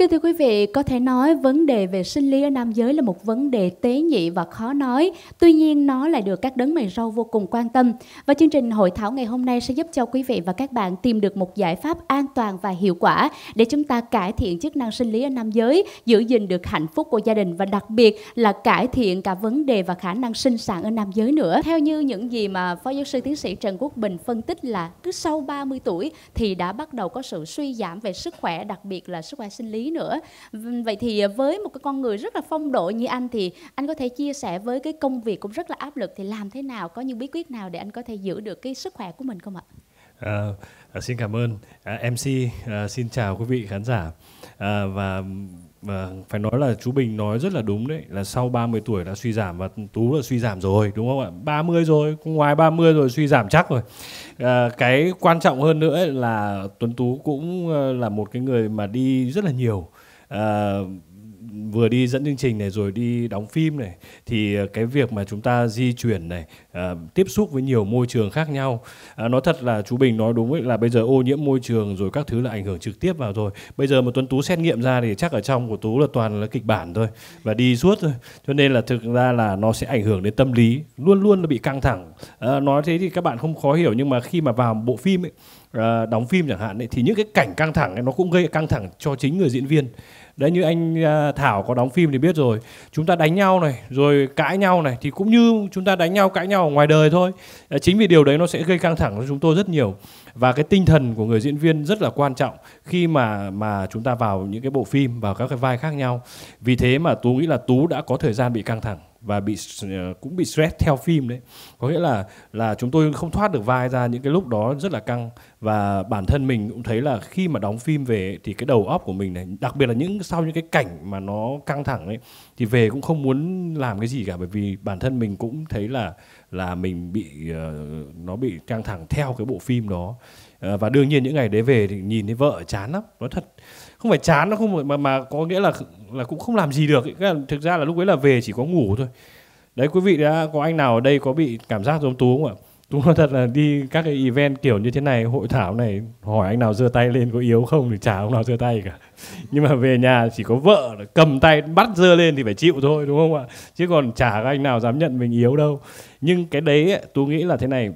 Kính thưa quý vị, có thể nói vấn đề về sinh lý ở nam giới là một vấn đề tế nhị và khó nói. Tuy nhiên, nó lại được các đấng mày râu vô cùng quan tâm. Và chương trình hội thảo ngày hôm nay sẽ giúp cho quý vị và các bạn tìm được một giải pháp an toàn và hiệu quả để chúng ta cải thiện chức năng sinh lý ở nam giới, giữ gìn được hạnh phúc của gia đình và đặc biệt là cải thiện cả vấn đề và khả năng sinh sản ở nam giới nữa. Theo như những gì mà Phó giáo sư tiến sĩ Trần Quốc Bình phân tích là cứ sau 30 tuổi thì đã bắt đầu có sự suy giảm về sức khỏe, đặc biệt là sức khỏe sinh lý nữa vậy thì à, với một cái con người rất là phong độ như anh thì anh có thể chia sẻ với cái công việc cũng rất là áp lực thì làm thế nào có những bí quyết nào để anh có thể giữ được cái sức khỏe của mình không ạ ờ, à, xin cảm ơn à, mc à, xin chào quý vị khán giả à, và và vâng, phải nói là chú Bình nói rất là đúng đấy là sau 30 tuổi đã suy giảm và Tú là suy giảm rồi đúng không ạ 30 rồi ngoài 30 rồi suy giảm chắc rồi à, cái quan trọng hơn nữa là Tuấn Tú cũng ờ, là một cái người mà đi rất là nhiều à, vừa đi dẫn chương trình này rồi đi đóng phim này thì ờ, cái việc mà chúng ta di chuyển này à, tiếp xúc với nhiều môi trường khác nhau à, nói thật là chú Bình nói đúng ấy, là bây giờ ô nhiễm môi trường rồi các thứ là ảnh hưởng trực tiếp vào rồi bây giờ mà Tuấn Tú xét nghiệm ra thì chắc ở trong của Tú là toàn là kịch bản thôi và đi suốt thôi cho nên là thực ra là nó sẽ ảnh hưởng đến tâm lý luôn luôn là bị căng thẳng à, nói thế thì các bạn không khó hiểu nhưng mà khi mà vào bộ phim ấy Ờ, đóng phim chẳng hạn ấy, thì những cái cảnh căng thẳng ấy, nó cũng gây căng thẳng cho chính người diễn viên đấy như anh à, Thảo có đóng phim thì biết rồi chúng ta đánh nhau này rồi cãi nhau này thì cũng như chúng ta đánh nhau cãi nhau ở ngoài đời thôi ờ, chính vì điều đấy nó sẽ gây căng thẳng cho chúng tôi rất nhiều và cái tinh thần của người diễn viên rất là quan trọng khi mà mà chúng ta vào những cái bộ phim vào các cái vai khác nhau vì thế mà tú nghĩ là tú đã có thời gian bị căng thẳng và bị ờ, cũng bị stress theo phim đấy có nghĩa là là chúng tôi không thoát được vai ra những cái lúc đó rất là căng và bản thân mình cũng thấy là khi mà đóng phim về thì cái đầu óc của mình này đặc biệt là những sau những cái cảnh mà nó căng thẳng ấy thì về cũng không muốn làm cái gì cả bởi vì bản thân mình cũng thấy là là mình bị uh, nó bị căng thẳng theo cái bộ phim đó uh, và đương nhiên những ngày đấy về thì nhìn thấy vợ chán lắm nói thật không phải chán nó không phải, mà mà có nghĩa là là cũng không làm gì được ý. Cái thực ra là lúc ấy là về chỉ có ngủ thôi đấy quý vị đã có anh nào ở đây có bị cảm giác giống tú không ạ tú nói thật là đi các cái event kiểu như thế này hội thảo này hỏi anh nào giơ tay lên có yếu không thì chả ông nào giơ tay cả nhưng mà về nhà chỉ có vợ cầm tay bắt giơ lên thì phải chịu thôi đúng không ạ chứ còn chả có anh nào dám nhận mình yếu đâu nhưng cái đấy tú nghĩ là thế này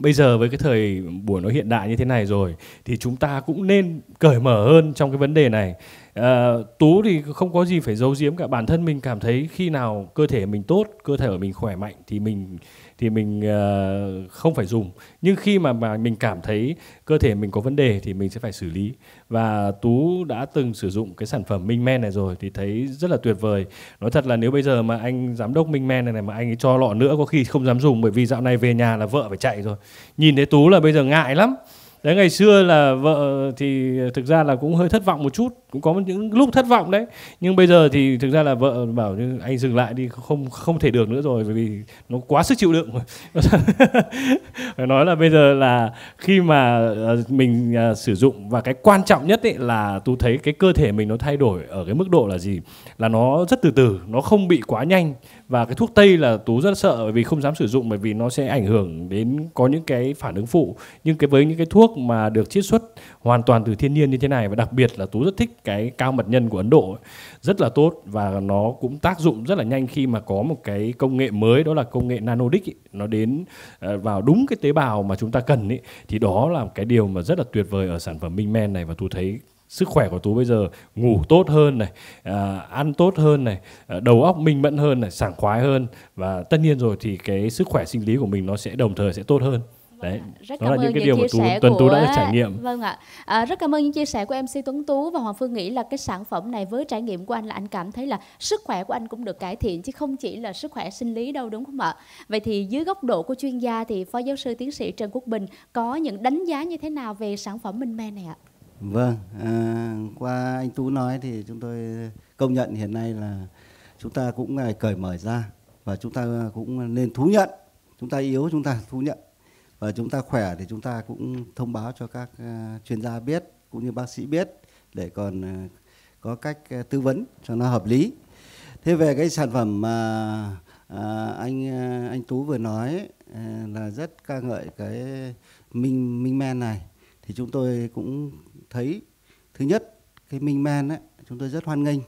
bây giờ với cái thời buổi nó hiện đại như thế này rồi thì chúng ta cũng nên cởi mở hơn trong cái vấn đề này à, tú thì không có gì phải giấu giếm cả bản thân mình cảm thấy khi nào cơ thể mình tốt cơ thể của mình khỏe mạnh thì mình thì mình ờ, không phải dùng nhưng khi mà mà mình cảm thấy cơ thể mình có vấn đề thì mình sẽ phải xử lý và tú đã từng sử dụng cái sản phẩm minh men này rồi thì thấy rất là tuyệt vời nói thật là nếu bây giờ mà anh giám đốc minh men này, này mà anh ấy cho lọ nữa có khi không dám dùng bởi vì dạo này về nhà là vợ phải chạy rồi nhìn thấy tú là bây giờ ngại lắm đấy ngày xưa là vợ thì thực ra là cũng hơi thất vọng một chút cũng có những lúc thất vọng đấy nhưng bây giờ thì thực ra là vợ bảo như anh dừng lại đi không không thể được nữa rồi bởi vì nó quá sức chịu đựng phải nói là bây giờ là khi mà ờ, mình ờ, sử dụng và cái quan trọng nhất ấy là tú thấy cái cơ thể mình nó thay đổi ở cái mức độ là gì là nó rất từ từ nó không bị quá nhanh và cái thuốc tây là tú rất sợ bởi vì không dám sử dụng bởi vì nó sẽ ảnh hưởng đến có những cái phản ứng phụ nhưng cái với những cái thuốc mà được chiết xuất hoàn toàn từ thiên nhiên như thế này và đặc biệt là tú rất thích cái cao mật nhân của Ấn Độ rất là tốt và nó cũng tác dụng rất là nhanh khi mà có một cái công nghệ mới đó là công nghệ nanodic ấy, nó đến ờ, vào đúng cái tế bào mà chúng ta cần ấy, thì đó là cái điều mà rất là tuyệt vời ở sản phẩm Minh Men này và tôi thấy sức khỏe của tú bây giờ ngủ tốt hơn này à, ăn tốt hơn này à, đầu óc minh mẫn hơn này sảng khoái hơn và tất nhiên rồi thì cái sức khỏe sinh lý của mình nó sẽ đồng thời sẽ tốt hơn Vâng đấy rất đó là những cái điều mà tú, tuấn của... tú đã trải nghiệm vâng ạ à, rất cảm ơn những chia sẻ của mc tuấn tú và hoàng phương nghĩ là cái sản phẩm này với trải nghiệm của anh là anh cảm thấy là sức khỏe của anh cũng được cải thiện chứ không chỉ là sức khỏe sinh lý đâu đúng không ạ vậy thì dưới góc độ của chuyên gia thì phó giáo sư tiến sĩ trần quốc bình có những đánh giá như thế nào về sản phẩm minh men này ạ vâng à, qua anh tú nói thì chúng tôi công nhận hiện nay là chúng ta cũng cởi mở ra và chúng ta cũng nên thú nhận chúng ta yếu chúng ta thú nhận và chúng ta khỏe thì chúng ta cũng thông báo cho các ờ, chuyên gia biết cũng như bác sĩ biết để còn ờ, có cách ờ, tư vấn cho nó hợp lý thế về cái sản phẩm mà anh anh tú vừa nói là rất ca ngợi cái minh minh men này thì chúng tôi cũng thấy thứ nhất cái minh men ấy chúng tôi rất hoan nghênh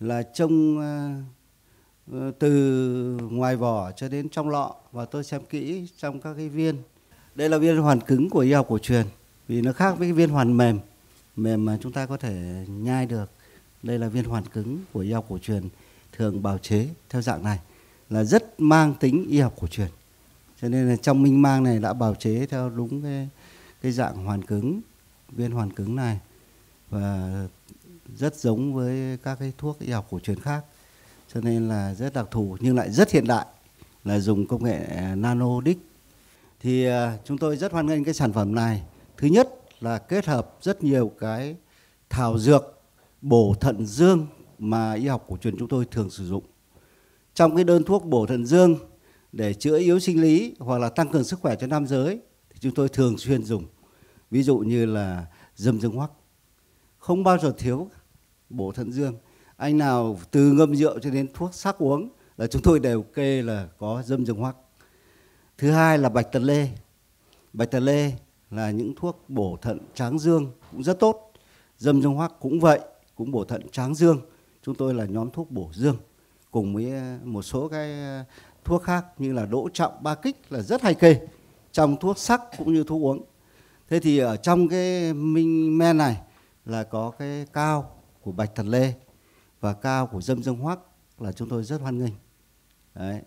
là trông Ờ, từ ngoài vỏ cho đến trong lọ và tôi xem kỹ trong các cái viên. Đây là viên hoàn cứng của y học cổ truyền vì nó khác với cái viên hoàn mềm mềm mà chúng ta có thể nhai được. Đây là viên hoàn cứng của y học cổ truyền thường bào chế theo dạng này là rất mang tính y học cổ truyền. Cho nên là trong minh mang này đã bào chế theo đúng cái cái dạng hoàn cứng, viên hoàn cứng này và rất giống với các cái thuốc y học cổ truyền khác cho nên là rất đặc thù nhưng lại rất hiện đại là dùng công nghệ à, nano đích thì à, chúng tôi rất hoan nghênh cái sản phẩm này thứ nhất là kết hợp rất nhiều cái thảo dược bổ thận dương mà y học cổ truyền chúng tôi thường sử dụng trong cái đơn thuốc bổ thận dương để chữa yếu sinh lý hoặc là tăng cường sức khỏe cho nam giới thì chúng tôi thường xuyên dùng ví dụ như là dâm dương hoắc không bao giờ thiếu bổ thận dương anh nào từ ngâm rượu cho đến thuốc sắc uống là chúng tôi đều kê là có dâm dương hoắc thứ hai là bạch tật lê bạch tật lê là những thuốc bổ thận tráng dương cũng rất tốt dâm dương hoắc cũng vậy cũng bổ thận tráng dương chúng tôi là nhóm thuốc bổ dương cùng với ờ, một số cái ờ, thuốc khác như là đỗ trọng ba kích là rất hay kê trong thuốc sắc cũng như thuốc uống thế thì ở trong cái minh men này là có cái cao của bạch thật lê và cao của dâm dương hoắc là chúng tôi rất hoan nghênh Đấy.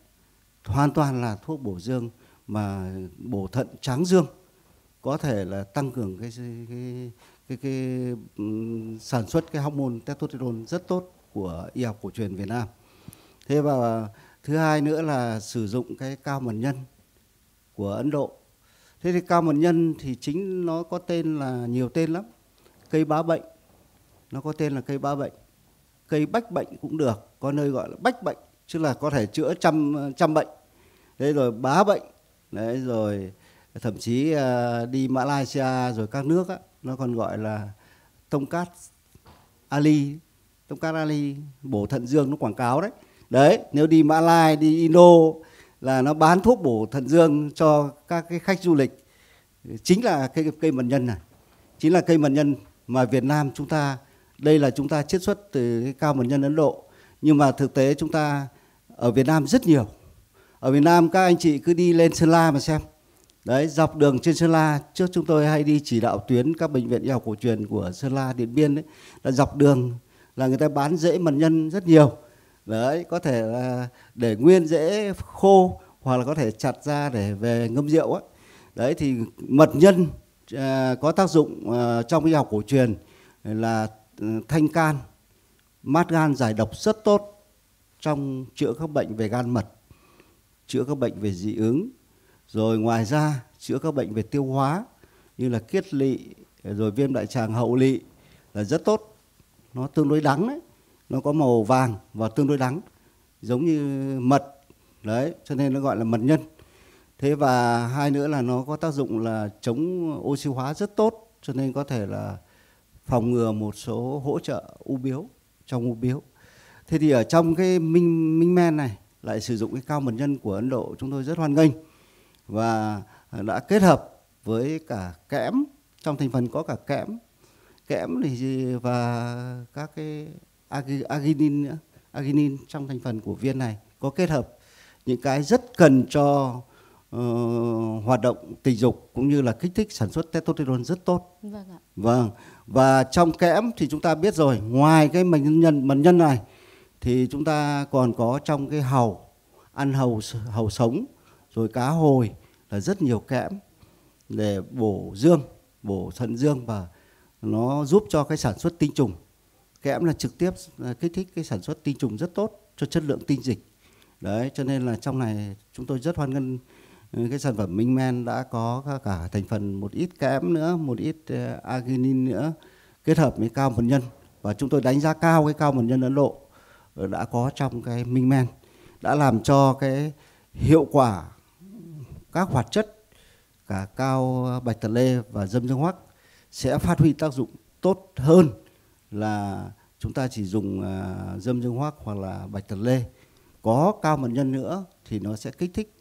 hoàn toàn là thuốc bổ dương mà bổ thận tráng dương có thể là tăng cường cái cái cái, cái sản xuất cái hormone testosterone rất tốt của y học cổ truyền Việt Nam thế và thứ hai nữa là sử dụng cái cao mật nhân của Ấn Độ thế thì cao mật nhân thì chính nó có tên là nhiều tên lắm cây bá bệnh nó có tên là cây bá bệnh cây bách bệnh cũng được có nơi gọi là bách bệnh tức là có thể chữa trăm trăm bệnh đấy rồi bá bệnh đấy rồi thậm chí à, đi Malaysia rồi các nước á, nó còn gọi là tông cát ali tông cát ali bổ thận dương nó quảng cáo đấy đấy nếu đi Mã Lai đi Indo là nó bán thuốc bổ thận dương cho các cái khách du lịch chính là cây cây mật nhân này chính là cây mật nhân mà Việt Nam chúng ta đây là chúng ta chiết xuất từ cái cao mật nhân Ấn Độ nhưng mà thực tế chúng ta ở Việt Nam rất nhiều ở Việt Nam các anh chị cứ đi lên Sơn La mà xem đấy dọc đường trên Sơn La trước chúng tôi hay đi chỉ đạo tuyến các bệnh viện y học cổ truyền của Sơn La Điện Biên đấy là dọc đường là người ta bán rễ mật nhân rất nhiều đấy có thể là để nguyên rễ khô hoặc là có thể chặt ra để về ngâm rượu ấy. đấy thì mật nhân à, có tác dụng à, trong y học cổ truyền là thanh can, mát gan giải độc rất tốt trong chữa các bệnh về gan mật, chữa các bệnh về dị ứng, rồi ngoài ra chữa các bệnh về tiêu hóa như là kiết lỵ rồi viêm đại tràng hậu lỵ là rất tốt. Nó tương đối đắng đấy, nó có màu vàng và tương đối đắng giống như mật đấy cho nên nó gọi là mật nhân thế và hai nữa là nó có tác dụng là chống oxy hóa rất tốt cho nên có thể là phòng ngừa một số hỗ trợ u biếu trong u biếu thế thì ở trong cái minh minh men này lại sử dụng cái cao mật nhân của ấn độ chúng tôi rất hoan nghênh và đã kết hợp với cả kẽm trong thành phần có cả kẽm kẽm thì và các cái arginin nữa arginin trong thành phần của viên này có kết hợp những cái rất cần cho uh, hoạt động tình dục cũng như là kích thích sản xuất testosterone rất tốt. Vâng ạ. Vâng, và trong kẽm thì chúng ta biết rồi ngoài cái mần nhân mần nhân này thì chúng ta còn có trong cái hầu ăn hầu hầu sống rồi cá hồi là rất nhiều kẽm để bổ dương bổ thận dương và nó giúp cho cái sản xuất tinh trùng kẽm là trực tiếp à, kích thích cái sản xuất tinh trùng rất tốt cho chất lượng tinh dịch đấy cho nên là trong này chúng tôi rất hoan nghênh Ừ, cái sản phẩm Minh Men đã có cả thành phần một ít kẽm nữa, một ít ờ, arginin nữa kết hợp với cao mật nhân và chúng tôi đánh giá cao cái cao mật nhân Ấn Độ ờ, đã có trong cái Minh Men đã làm cho cái hiệu quả các hoạt chất cả cao ờ, bạch tật lê và dâm dương hoắc sẽ phát huy tác dụng tốt hơn là chúng ta chỉ dùng dâm dương hoắc hoặc là bạch tật lê có cao mật nhân nữa thì nó sẽ kích thích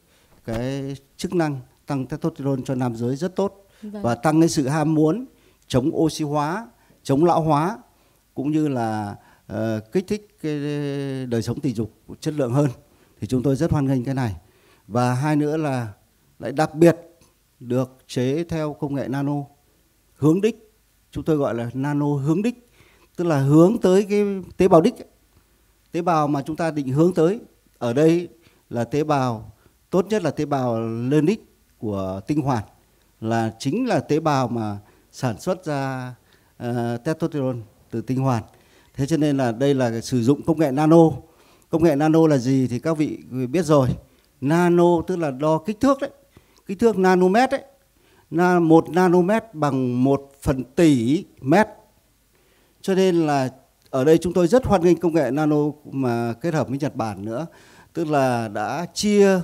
cái chức năng tăng testosterone cho nam giới rất tốt vâng. và tăng cái sự ham muốn chống oxy hóa chống lão hóa cũng như là uh, kích thích cái đời sống tình dục chất lượng hơn thì chúng tôi rất hoan nghênh cái này và hai nữa là lại đặc biệt được chế theo công nghệ nano hướng đích chúng tôi gọi là nano hướng đích tức là hướng tới cái tế bào đích tế bào mà chúng ta định hướng tới ở đây là tế bào tốt nhất là tế bào Lernix của tinh hoàn là chính là tế bào mà sản xuất ra uh, ờ, testosterone từ tinh hoàn thế cho nên là đây là sử dụng công nghệ nano công nghệ nano là gì thì các vị biết rồi nano tức là đo kích thước đấy kích thước nanomet đấy Na, một nanomet bằng một phần tỷ mét cho nên là ở đây chúng tôi rất hoan nghênh công nghệ nano mà kết hợp với Nhật Bản nữa tức là đã chia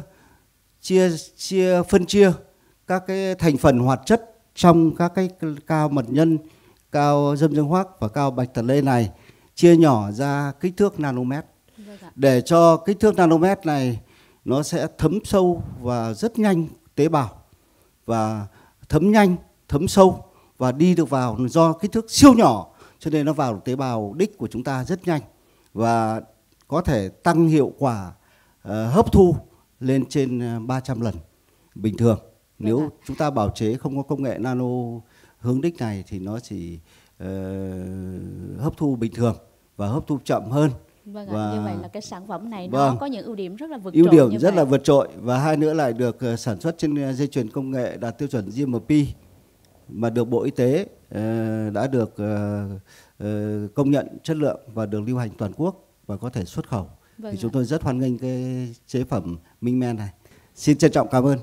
chia chia phân chia các cái thành phần hoạt chất trong các cái cao mật nhân, cao dâm dương hoác và cao bạch tật lê này chia nhỏ ra kích thước nanomet vâng để cho kích thước nanomet này nó sẽ thấm sâu và rất nhanh tế bào và thấm nhanh, thấm sâu và đi được vào do kích thước siêu nhỏ cho nên nó vào tế bào đích của chúng ta rất nhanh và có thể tăng hiệu quả uh, hấp thu lên trên 300 ờ, lần bình thường. Nếu à. chúng ta bảo chế không có công nghệ nano hướng đích này thì nó chỉ uh, hấp thu bình thường và hấp thu chậm hơn. Vâng và... À, như vậy là cái sản phẩm này nó vâng. có những ưu điểm rất là vượt trội. Ưu điểm rất vậy. là vượt trội và hai nữa lại được ờ, sản xuất trên dây chuyền công nghệ đạt tiêu chuẩn GMP mà được Bộ Y tế uh, đã được uh, công nhận chất lượng và được lưu hành toàn quốc và có thể xuất khẩu. Vâng thì chúng tôi rất hoan nghênh cái chế phẩm Minh Men này. Xin trân trọng cảm ơn.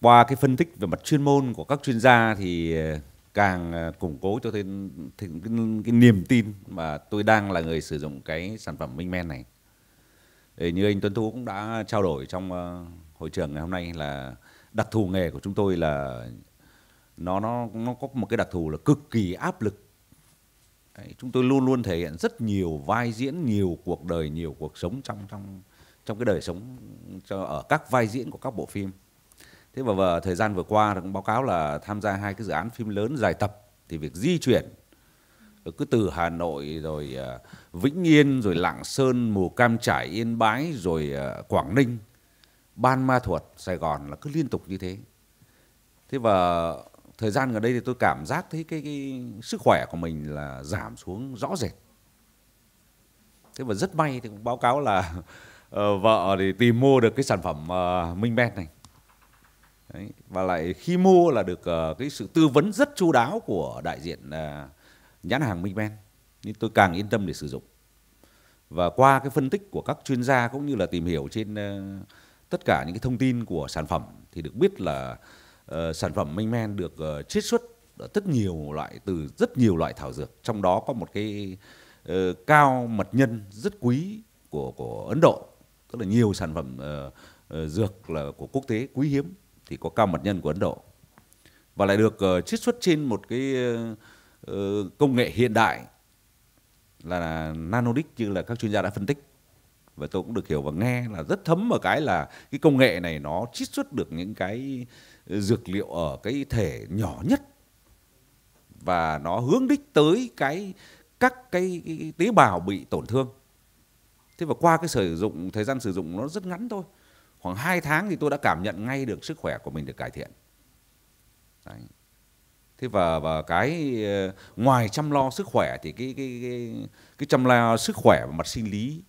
Qua cái phân tích về mặt chuyên môn của các chuyên gia thì ờ, càng ờ, củng cố cho thêm, thêm cái, cái niềm tin mà tôi đang là người sử dụng cái sản phẩm Minh Men này. Để như anh Tuấn Thu cũng đã trao đổi trong ờ, hội trường ngày hôm nay là đặc thù nghề của chúng tôi là nó nó nó có một cái đặc thù là cực kỳ áp lực Đấy, chúng tôi luôn luôn thể hiện rất nhiều vai diễn nhiều cuộc đời nhiều cuộc sống trong trong trong cái đời sống cho, ở các vai diễn của các bộ phim thế và, và thời gian vừa qua cũng báo cáo là tham gia hai cái dự án phim lớn dài tập thì việc di chuyển cứ từ Hà Nội rồi à, Vĩnh Yên rồi Lạng Sơn Mù Cam Trải Yên Bái rồi à, Quảng Ninh Ban Ma Thuột Sài Gòn là cứ liên tục như thế thế và thời gian gần đây thì tôi cảm giác thấy cái, cái sức khỏe của mình là giảm xuống rõ rệt thế và rất may thì cũng báo cáo là uh, vợ thì tìm mua được cái sản phẩm uh, minh men này Đấy. và lại khi mua là được uh, cái sự tư vấn rất chu đáo của đại diện uh, nhãn hàng minh men nên tôi càng yên tâm để sử dụng và qua cái phân tích của các chuyên gia cũng như là tìm hiểu trên uh, tất cả những cái thông tin của sản phẩm thì được biết là Ờ, sản phẩm Minh Men được uh, chiết xuất rất nhiều loại từ rất nhiều loại thảo dược, trong đó có một cái uh, cao mật nhân rất quý của của Ấn Độ, tức là nhiều sản phẩm uh, dược là của quốc tế quý hiếm thì có cao mật nhân của Ấn Độ và lại được uh, chiết xuất trên một cái uh, công nghệ hiện đại là nanodic như là các chuyên gia đã phân tích và tôi cũng được hiểu và nghe là rất thấm ở cái là cái công nghệ này nó chiết xuất được những cái dược liệu ở cái thể nhỏ nhất và nó hướng đích tới cái các cái, cái, cái tế bào bị tổn thương thế và qua cái sử dụng thời gian sử dụng nó rất ngắn thôi khoảng 2 tháng thì tôi đã cảm nhận ngay được sức khỏe của mình được cải thiện Đấy. thế và và cái ờ, ngoài chăm lo sức khỏe thì cái cái cái, cái chăm lo sức khỏe và mặt sinh lý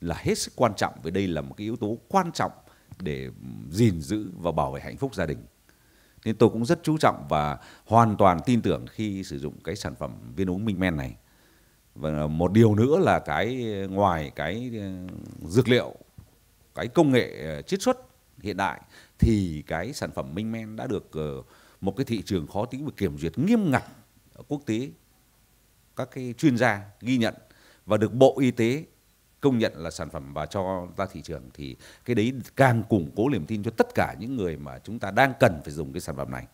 là hết sức quan trọng vì đây là một cái yếu tố quan trọng để gìn giữ và bảo vệ hạnh phúc gia đình nên tôi cũng rất chú trọng và hoàn toàn tin tưởng khi sử dụng cái sản phẩm viên uống minh men này và một điều nữa là cái ngoài cái ờ, dược liệu cái công nghệ ờ, chiết xuất hiện đại thì cái sản phẩm minh men đã được ờ, một cái thị trường khó tính và kiểm duyệt nghiêm ngặt ở quốc tế các cái chuyên gia ghi nhận và được bộ y tế công nhận là sản phẩm và cho ra thị trường thì cái đấy càng củng cố niềm tin cho tất cả những người mà chúng ta đang cần phải dùng cái sản phẩm này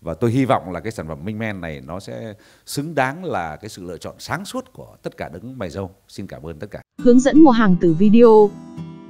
và tôi hy vọng là cái sản phẩm Minh Men này nó sẽ xứng đáng là cái sự lựa chọn sáng suốt của tất cả đấng mày dâu. Xin cảm ơn tất cả. Hướng dẫn mua hàng từ video